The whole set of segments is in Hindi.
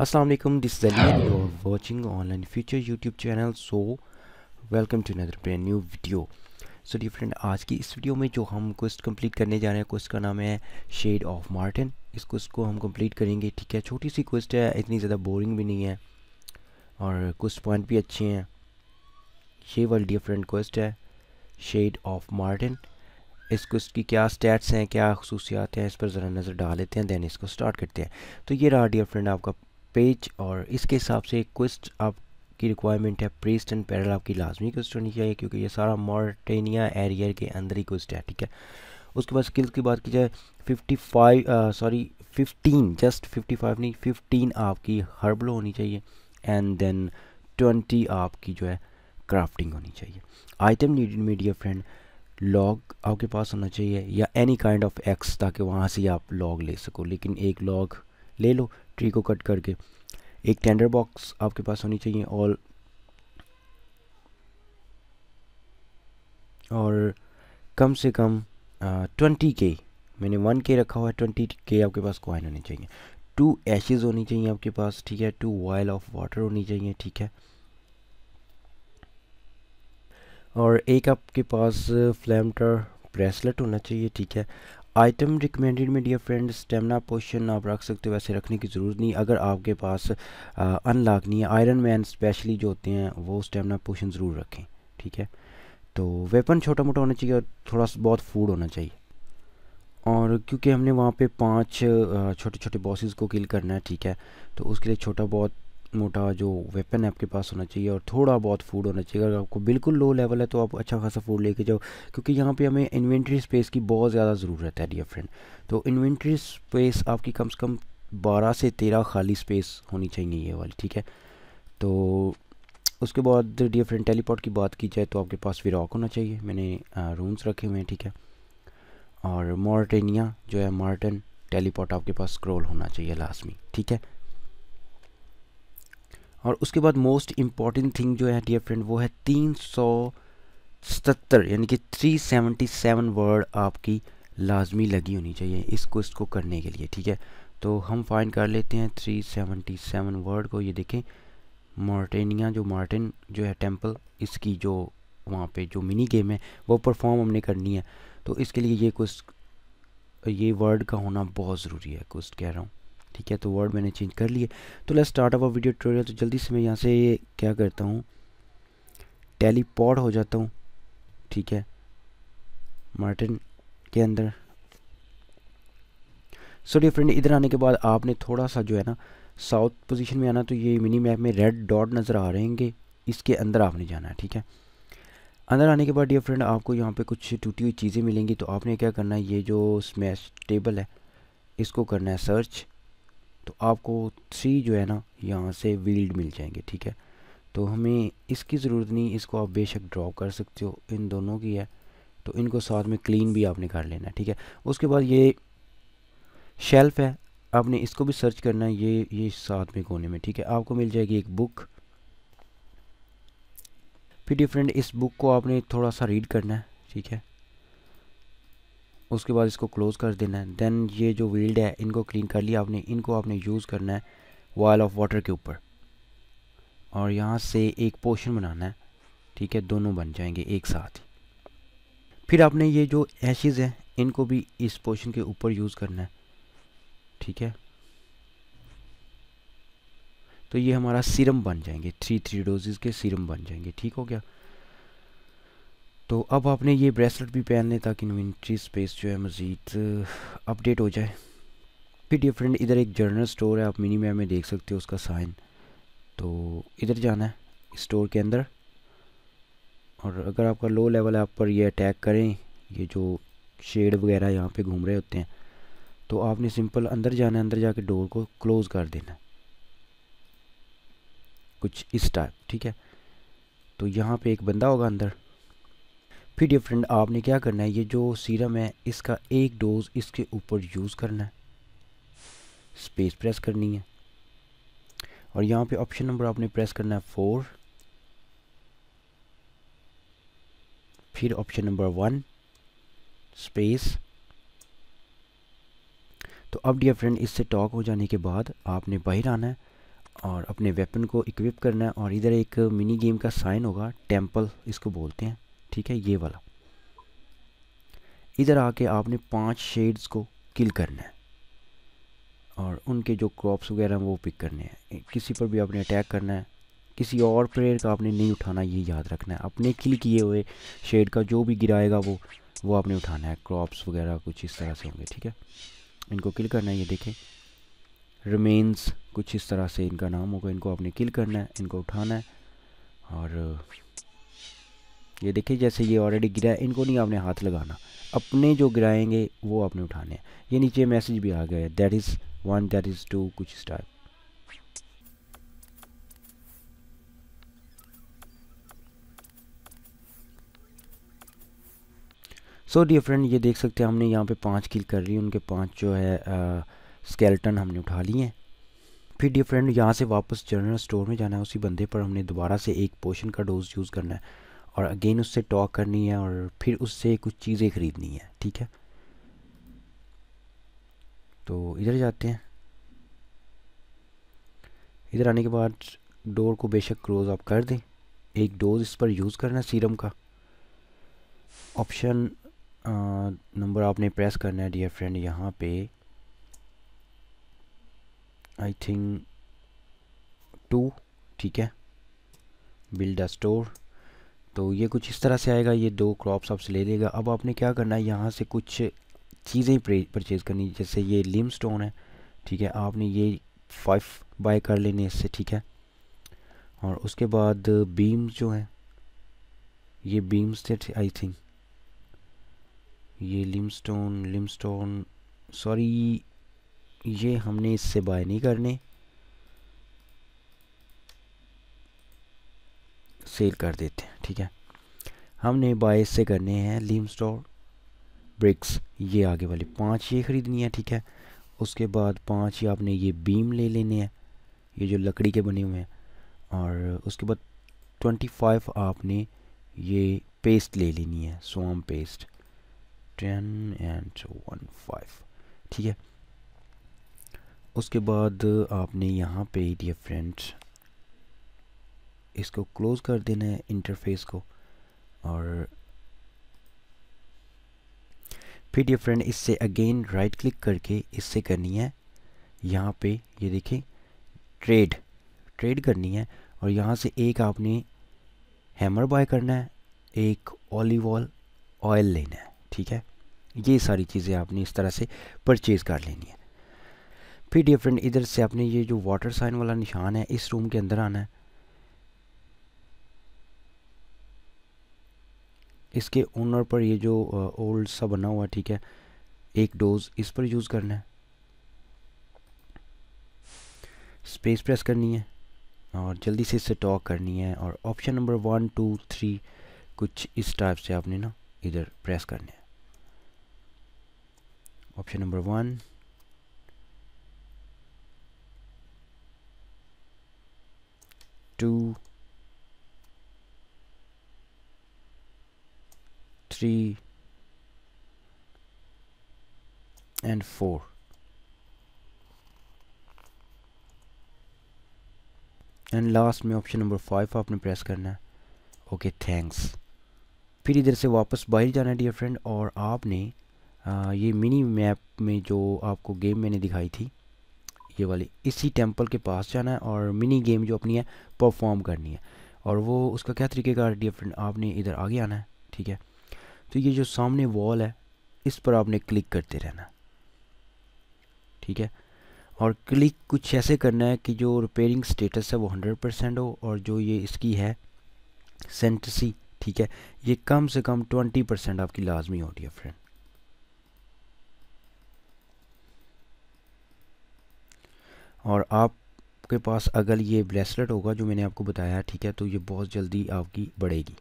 Aslam this this is Ali you're watching online future YouTube channel so welcome to another brand new आज की इस वीडियो में जो हम क्वेश्चन कम्प्लीट करने जा रहे हैं क्वेश्चन का नाम है शेड ऑफ मार्टिन इस क्वेश्चन को हम कम्प्लीट करेंगे ठीक है छोटी सी क्वेस्ट है इतनी ज़्यादा बोरिंग भी नहीं है और कुछ पॉइंट भी अच्छे हैं ये वाली डी फ्रेंड क्वेस्ट है शेड ऑफ मार्टिन इस इसको की क्या स्टैट्स हैं क्या खसूसियात हैं इस पर ज़रा नज़र डाल लेते हैं दैन इसको स्टार्ट करते हैं तो ये रहा डियर फ्रेंड आपका पेज और इसके हिसाब से क्विस्ट आपकी रिक्वायरमेंट है प्रेस्ट एंड पैरल आपकी लाजमी क्वेस्ट होनी चाहिए क्योंकि ये सारा मॉर्टेनिया एरियर के अंदर ही क्विस्ट है ठीक है उसके बाद स्किल्स की बात की जाए 55 सॉरी uh, 15 जस्ट 55 नहीं 15 आपकी हर्बल होनी चाहिए एंड देन 20 आपकी जो है क्राफ्टिंग होनी चाहिए item needed my dear friend log आपके पास होना चाहिए या एनी काइंड ऑफ एक्स ताकि वहाँ से आप लॉग ले सको लेकिन एक लॉग ले लो ट्री को कट करके एक टेंडर बॉक्स आपके पास होनी चाहिए ऑल और कम से कम ट्वेंटी के मैंने वन के रखा हुआ है ट्वेंटी के आपके पास कॉइन होने चाहिए टू एशेज होनी चाहिए आपके पास ठीक है टू वॉयल ऑफ वाटर होनी चाहिए ठीक है और एक आपके पास फ्लैमटर ब्रेसलेट होना चाहिए ठीक है आइटम रिकमेंडेड में डियर फ्रेंड स्टेमिना पोशन आप रख सकते हो वैसे रखने की ज़रूरत नहीं अगर आपके पास अनलाक नहीं है आयरन मैन स्पेशली जो होते हैं वो स्टेमिना पोशन ज़रूर रखें ठीक है तो वेपन छोटा मोटा होना चाहिए और थोड़ा सा बहुत फूड होना चाहिए और क्योंकि हमने वहाँ पे पांच छोटे छोटे बॉसेस को किल करना है ठीक है तो उसके लिए छोटा बहुत मोटा जो वेपन है आपके पास होना चाहिए और थोड़ा बहुत फूड होना चाहिए अगर आपको बिल्कुल लो लेवल है तो आप अच्छा खासा फूड लेके जाओ क्योंकि यहाँ पे हमें इन्वेंट्री स्पेस की बहुत ज़्यादा ज़रूरत है डियर फ्रेंड तो इन्वेंट्री स्पेस आपकी कम से कम बारह से तेरह खाली स्पेस होनी चाहिए ये वाली ठीक है तो उसके बाद डियर फ्रेंड टेलीपोर्ट की बात की जाए तो आपके पास विराक होना चाहिए मैंने रूम्स रखे हुए हैं ठीक है और मॉर्टेनिया जो है मार्टन टेलीपोर्ट आपके पास स्क्रोल होना चाहिए लाजमी ठीक है और उसके बाद मोस्ट इम्पॉर्टेंट थिंग जो है डियर फ्रेंड वो है तीन सौ सतर यानी कि थ्री सेवेंटी सेवन वर्ड आपकी लाजमी लगी होनी चाहिए इसको इसको करने के लिए ठीक है तो हम फाइंड कर लेते हैं थ्री सेवेंटी सेवन वर्ड को ये देखें मार्टेनिया जो मार्टिन जो है टेम्पल इसकी जो वहाँ पे जो मिनी गेम है वो परफॉर्म हमने करनी है तो इसके लिए ये कुछ ये वर्ड का होना बहुत ज़रूरी है कुछ कह रहा हूँ ठीक है तो वर्ड मैंने चेंज कर लिए तो let start our video tutorial तो जल्दी से मैं यहाँ से ये क्या करता हूँ टेलीपॉड हो जाता हूँ ठीक है मार्टिन के अंदर सो डियर फ्रेंड इधर आने के बाद आपने थोड़ा सा जो है ना साउथ पोजीशन में आना तो ये मिनी मैप में रेड डॉट नज़र आ रहेंगे इसके अंदर आपने जाना है ठीक है अंदर आने के बाद डियर फ्रेंड आपको यहाँ पे कुछ टूटी हुई चीज़ें मिलेंगी तो आपने क्या करना है ये जो स्मैश टेबल है इसको करना है सर्च तो आपको थ्री जो है ना यहाँ से वील्ड मिल जाएंगे ठीक है तो हमें इसकी ज़रूरत नहीं इसको आप बेशक ड्रॉ कर सकते हो इन दोनों की है तो इनको साथ में क्लीन भी आपने कर लेना है ठीक है उसके बाद ये शेल्फ़ है आपने इसको भी सर्च करना है ये ये साथ में कोने में ठीक है आपको मिल जाएगी एक बुक फिर डिफरेंट इस बुक को आपने थोड़ा सा रीड करना है ठीक है उसके बाद इसको क्लोज़ कर देना है देन ये जो वील्ड है इनको क्लीन कर लिया आपने इनको आपने यूज़ करना है वायल ऑफ वाटर के ऊपर और यहाँ से एक पोशन बनाना है ठीक है दोनों बन जाएंगे एक साथ फिर आपने ये जो एशेज़ हैं इनको भी इस पोशन के ऊपर यूज़ करना है ठीक है तो ये हमारा सीरम बन जाएंगे थ्री थ्री डोजेज़ के सीरम बन जाएंगे ठीक हो गया तो अब आपने ये ब्रेसलेट भी पहन लें ताकि इन्वेंट्री स्पेस जो है मज़ीद अपडेट uh, हो जाए फिर डिफरेंट इधर एक जर्नल स्टोर है आप मिनी मैप में देख सकते हो उसका साइन तो इधर जाना है स्टोर के अंदर और अगर आपका लो लेवल है आप पर ये अटैक करें ये जो शेड वगैरह यहाँ पे घूम रहे होते हैं तो आपने सिंपल अंदर जाना है अंदर जाके डोर को क्लोज़ कर देना है कुछ इस टाइप ठीक है तो यहाँ पे एक बंदा होगा अंदर फिर ये फ्रेंड आपने क्या करना है ये जो सीरम है इसका एक डोज इसके ऊपर यूज़ करना है स्पेस प्रेस करनी है और यहाँ पे ऑप्शन नंबर आपने प्रेस करना है फोर फिर ऑप्शन नंबर वन स्पेस तो अब डियर फ्रेंड इससे टॉक हो जाने के बाद आपने बाहर आना है और अपने वेपन को इक्विप करना है और इधर एक मिनी गेम का साइन होगा टेम्पल इसको बोलते हैं ठीक है ये वाला इधर आके आपने पांच शेड्स को किल करना है और उनके जो क्रॉप्स वगैरह हैं वो पिक करने हैं किसी पर भी आपने अटैक करना है किसी और प्लेयर का आपने नहीं उठाना ये याद रखना है अपने किल किए हुए शेड का जो भी गिराएगा वो वो आपने उठाना है क्रॉप्स वगैरह कुछ इस तरह से होंगे ठीक है इनको किल करना है ये देखें रिमेन्स कुछ इस तरह से इनका नाम होगा इनको आपने किल करना है इनको उठाना है और ये देखिए जैसे ये ऑलरेडी गिरा है इनको नहीं आपने हाथ लगाना अपने जो गिराएंगे वो आपने उठाने हैं ये नीचे मैसेज भी आ गया है that is one that is two कुछ स्टार्ट सो डियर फ्रेंड ये देख सकते हैं हमने यहाँ पे पांच किल कर ली उनके पांच जो है स्केल्टन हमने उठा लिए हैं फिर डियर फ्रेंड यहाँ से वापस जनरल स्टोर में जाना है उसी बंदे पर हमने दोबारा से एक पोशन का डोज यूज़ करना है और अगेन उससे टॉक करनी है और फिर उससे कुछ चीज़ें ख़रीदनी है ठीक है तो इधर जाते हैं इधर आने के बाद डोर को बेशक क्लोज आप कर दें एक डोज इस पर यूज़ करना सीरम का ऑप्शन नंबर आपने प्रेस करना है डियर फ्रेंड यहाँ पे आई थिंक टू ठीक है बिल्ड अ स्टोर तो ये कुछ इस तरह से आएगा ये दो क्रॉप्स आपसे ले लेगा अब आपने क्या करना है यहाँ से कुछ चीज़ें परचेज़ करनी जैसे ये लिम स्टोन है ठीक है आपने ये फाइव बाय कर लेने इससे ठीक है और उसके बाद बीम्स जो हैं ये बीम्स थे आई थिंक ये limestone limestone sorry ये हमने इससे बाय नहीं करने सेल कर देते हैं ठीक है हमने बाय से करने हैं लीम स्टोर ब्रिक्स ये आगे वाले पाँच ये ख़रीदनी है ठीक है उसके बाद पाँच ही आपने ये बीम ले लेने हैं ये जो लकड़ी के बने हुए हैं और उसके बाद ट्वेंटी फाइव आपने ये पेस्ट ले लेनी है some paste ten and one five ठीक है उसके बाद आपने यहाँ पे डिफरेंट फ्रेंड्स इसको क्लोज कर देना है इंटरफेस को और फिर ये फ्रेंड इससे अगेन राइट क्लिक करके इससे करनी है यहाँ पे ये देखें ट्रेड ट्रेड करनी है और यहाँ से एक आपने हैमर बाय करना है एक ऑलिव ऑयल ऑयल लेना है ठीक है ये सारी चीज़ें आपने इस तरह से परचेज़ कर लेनी है फिर डियर फ्रेंड इधर से आपने ये जो वाटर साइन वाला निशान है इस रूम के अंदर आना है इसके ओनर पर ये जो ओल्ड सा बना हुआ ठीक है एक डोज इस पर यूज़ करना है स्पेस प्रेस करनी है और जल्दी से इससे टॉक करनी है और option number one two three कुछ इस टाइप से आपने ना इधर प्रेस करने हैं option number one two three and four and last में ऑप्शन नंबर फाइव आपने प्रेस करना है ओके थैंक्स फिर इधर से वापस बाहर जाना है डियर फ्रेंड और आपने आ, ये मिनी मैप में जो आपको गेम मैंने दिखाई थी ये वाली इसी टेंपल के पास जाना है और मिनी गेम जो अपनी है परफॉर्म करनी है और वो उसका क्या तरीकेकार डियर फ्रेंड आपने इधर आगे आना है ठीक है तो ये जो सामने वॉल है इस पर आपने क्लिक करते रहना ठीक है और क्लिक कुछ ऐसे करना है कि जो रिपेयरिंग स्टेटस है वो हंड्रेड परसेंट हो और जो ये इसकी है सेंटसी ठीक है ये कम से कम ट्वेंटी परसेंट आपकी लाजमी होती है फ्रेंड और आपके पास अगर ये ब्रेसलेट होगा जो मैंने आपको बताया ठीक है तो ये बहुत जल्दी आपकी बढ़ेगी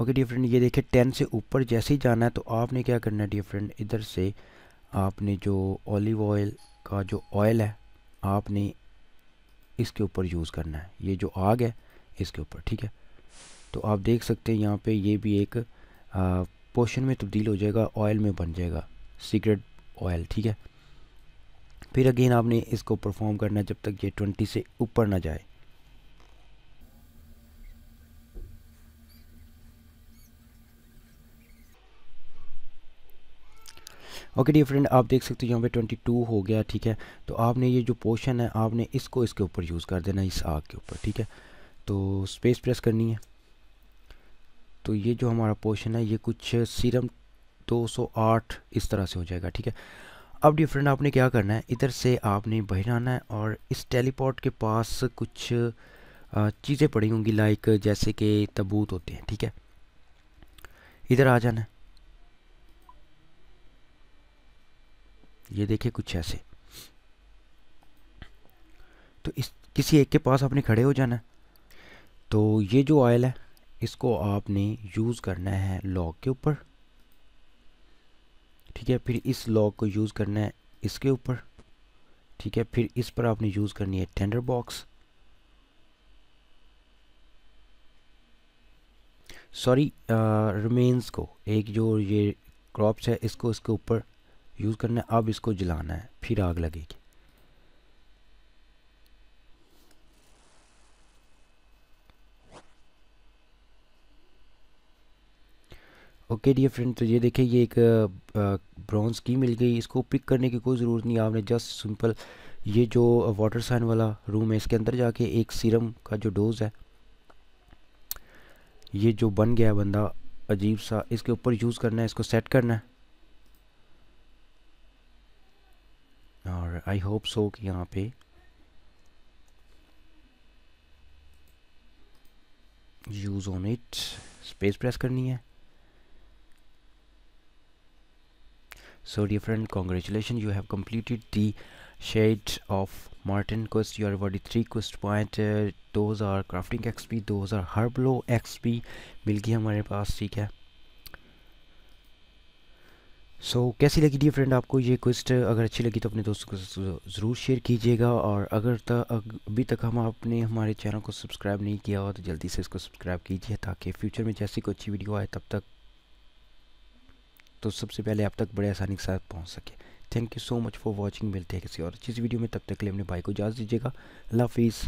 ओके डियर फ्रेंड ये देखिए टेन से ऊपर जैसे ही जाना है तो आपने क्या करना है डियर फ्रेंड इधर से आपने जो ऑलिव ऑयल का जो ऑयल है आपने इसके ऊपर यूज़ करना है ये जो आग है इसके ऊपर ठीक है तो आप देख सकते हैं यहाँ पे ये भी एक पोशन में तब्दील हो जाएगा ऑयल में बन जाएगा सीक्रेट ऑयल ठीक है फिर अगेन आपने इसको परफॉर्म करना है जब तक ये ट्वेंटी से ऊपर ना जाए ओके डी फ्रेंड आप देख सकते हो यहाँ पे 22 हो गया ठीक है तो आपने ये जो पोशन है आपने इसको इसके ऊपर यूज़ कर देना इस आग के ऊपर ठीक है तो स्पेस प्रेस करनी है तो ये जो हमारा पोशन है ये कुछ सीरम 208 इस तरह से हो जाएगा ठीक है अब फ्रेंड आपने क्या करना है इधर से आपने बाहर आना है और इस टेलीपोर्ट के पास कुछ चीज़ें पड़ी होंगी लाइक जैसे कि तबूत होते हैं ठीक है इधर आ जाना है ये देखिए कुछ ऐसे तो इस किसी एक के पास आपने खड़े हो जाना है तो ये जो ऑयल है इसको आपने यूज़ करना है लॉक के ऊपर ठीक है फिर इस लॉक को यूज़ करना है इसके ऊपर ठीक है फिर इस पर आपने यूज़ करनी है टेंडर बॉक्स सॉरी रिमेन्स को एक जो ये क्रॉप्स है इसको इसके ऊपर यूज़ करना है अब इसको जलाना है फिर आग लगेगी ओके डियर फ्रेंड तो ये देखिए ये एक ब्रॉन्ज की मिल गई इसको पिक करने की कोई ज़रूरत नहीं आपने जस्ट सिंपल ये जो वाटर साइन वाला रूम है इसके अंदर जाके एक सीरम का जो डोज है ये जो बन गया है बंदा अजीब सा इसके ऊपर यूज़ करना है इसको सेट करना है आई होप सो कि यहाँ पे use on it space press करनी है so dear friend congratulation you have completed the shade of Martin quest you are awarded three quest point those are crafting XP those are herblore XP मिल गई हमारे पास ठीक है सो so, कैसी लगी डी फ्रेंड आपको ये क्विस्ट अगर अच्छी लगी तो अपने दोस्तों को ज़रूर शेयर कीजिएगा और अगर तक अभी तक हम आपने हमारे चैनल को सब्सक्राइब नहीं किया हो तो जल्दी से इसको सब्सक्राइब कीजिए ताकि फ्यूचर में जैसी कोई अच्छी वीडियो आए तब तक तो सबसे पहले आप तक बड़े आसानी के साथ पहुँच सके thank you so much for watching मिलते हैं किसी और अच्छी वीडियो में तब तक के लिए अपने भाई को इजाज़ दीजिएगा अल्लाह हाफिज़